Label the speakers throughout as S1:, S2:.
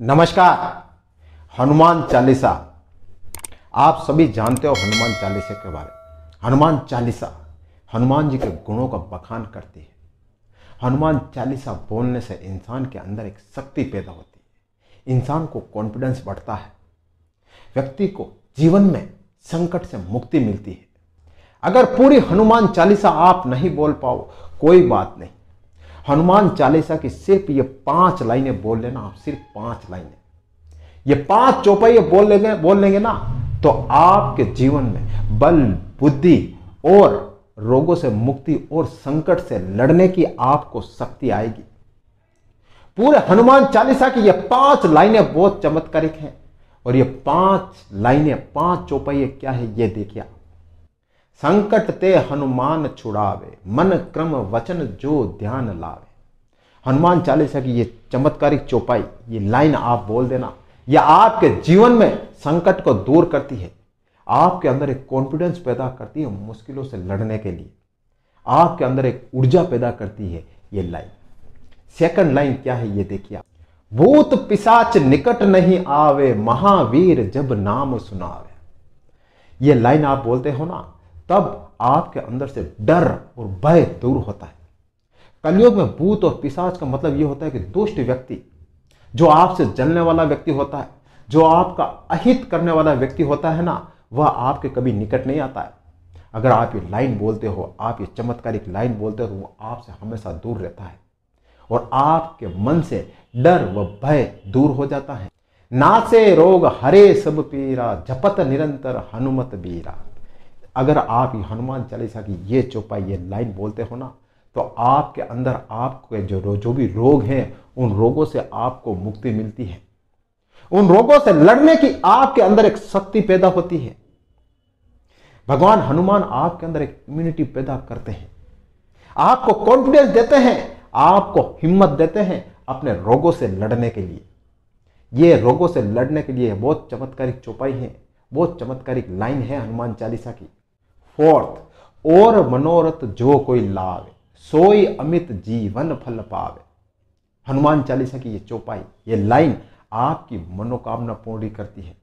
S1: नमस्कार हनुमान चालीसा आप सभी जानते हो हनुमान चालीसा के बारे में हनुमान चालीसा हनुमान जी के गुणों का बखान करती है हनुमान चालीसा बोलने से इंसान के अंदर एक शक्ति पैदा होती है इंसान को कॉन्फिडेंस बढ़ता है व्यक्ति को जीवन में संकट से मुक्ति मिलती है अगर पूरी हनुमान चालीसा आप नहीं बोल पाओ कोई बात नहीं हनुमान चालीसा की सिर्फ ये पांच लाइनें बोल लेना आप सिर्फ पांच लाइनें ये पांच चौपाई बोल लेंगे बोल लेंगे ना तो आपके जीवन में बल बुद्धि और रोगों से मुक्ति और संकट से लड़ने की आपको शक्ति आएगी पूरे हनुमान चालीसा की ये पांच लाइनें बहुत चमत्कारिक हैं और ये पांच लाइनें पांच चौपाइए क्या है ये देखिए आप संकट ते हनुमान छुड़ावे मन क्रम वचन जो ध्यान लावे हनुमान चालीसा की ये चमत्कारिक चौपाई ये लाइन आप बोल देना यह आपके जीवन में संकट को दूर करती है आपके अंदर एक कॉन्फिडेंस पैदा करती है मुश्किलों से लड़ने के लिए आपके अंदर एक ऊर्जा पैदा करती है ये लाइन सेकंड लाइन क्या है ये देखिए आप भूत पिसाच निकट नहीं आवे महावीर जब नाम सुनावे ये लाइन आप बोलते हो ना तब आपके अंदर से डर और भय दूर होता है कलयुग में भूत और पिशाच का मतलब यह होता है कि दुष्ट व्यक्ति जो आपसे जलने वाला व्यक्ति होता है जो आपका अहित करने वाला व्यक्ति होता है ना वह आपके कभी निकट नहीं आता है अगर आप ये लाइन बोलते हो आप ये चमत्कारिक लाइन बोलते हो तो वो आपसे हमेशा दूर रहता है और आपके मन से डर व भय दूर हो जाता है से रोग हरे सब पीरा झपत निरंतर हनुमत बीरा अगर आप हनुमान चालीसा की ये चौपाई ये लाइन बोलते हो ना तो आपके अंदर आपके जो जो भी रोग हैं उन रोगों से आपको मुक्ति मिलती है उन रोगों से लड़ने की आपके अंदर एक शक्ति पैदा होती है भगवान हनुमान आपके अंदर एक इम्यूनिटी पैदा करते हैं आपको कॉन्फिडेंस देते हैं आपको हिम्मत देते हैं अपने रोगों से लड़ने के लिए ये रोगों से लड़ने के लिए बहुत चमत्कारिक चौपाई है बहुत चमत्कारिक लाइन है हनुमान चालीसा की फोर्थ और मनोरथ जो कोई लावे सोई अमित जीवन फल पावे हनुमान चालीसा की ये चौपाई ये लाइन आपकी मनोकामना पूरी करती है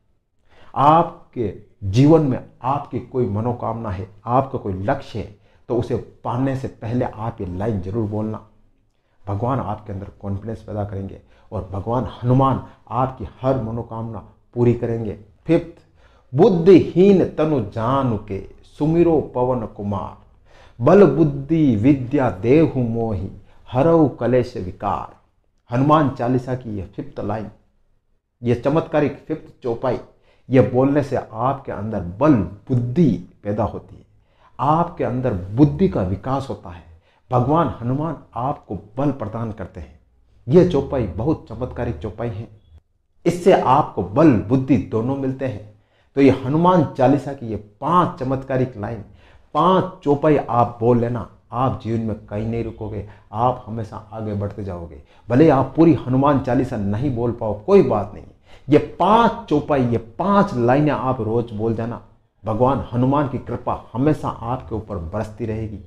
S1: आपके जीवन में आपकी कोई मनोकामना है आपका कोई लक्ष्य है तो उसे पाने से पहले आप ये लाइन जरूर बोलना भगवान आपके अंदर कॉन्फिडेंस पैदा करेंगे और भगवान हनुमान आपकी हर मनोकामना पूरी करेंगे फिफ्थ बुद्धिहीन तनु जान के सुमिरो पवन कुमार बल बुद्धि विद्या देहु मोहि हरऊ कलेश विकार हनुमान चालीसा की यह फिफ्थ लाइन यह चमत्कारिक फिफ्थ चौपाई यह बोलने से आपके अंदर बल बुद्धि पैदा होती है आपके अंदर बुद्धि का विकास होता है भगवान हनुमान आपको बल प्रदान करते हैं यह चौपाई बहुत चमत्कारिक चौपाई है इससे आपको बल बुद्धि दोनों मिलते हैं तो ये हनुमान चालीसा की ये पांच चमत्कारिक लाइन पांच चौपाई आप बोल लेना आप जीवन में कहीं नहीं रुकोगे आप हमेशा आगे बढ़ते जाओगे भले आप पूरी हनुमान चालीसा नहीं बोल पाओ कोई बात नहीं ये पांच चौपाई ये पांच लाइनें आप रोज बोल जाना भगवान हनुमान की कृपा हमेशा आपके ऊपर बरसती रहेगी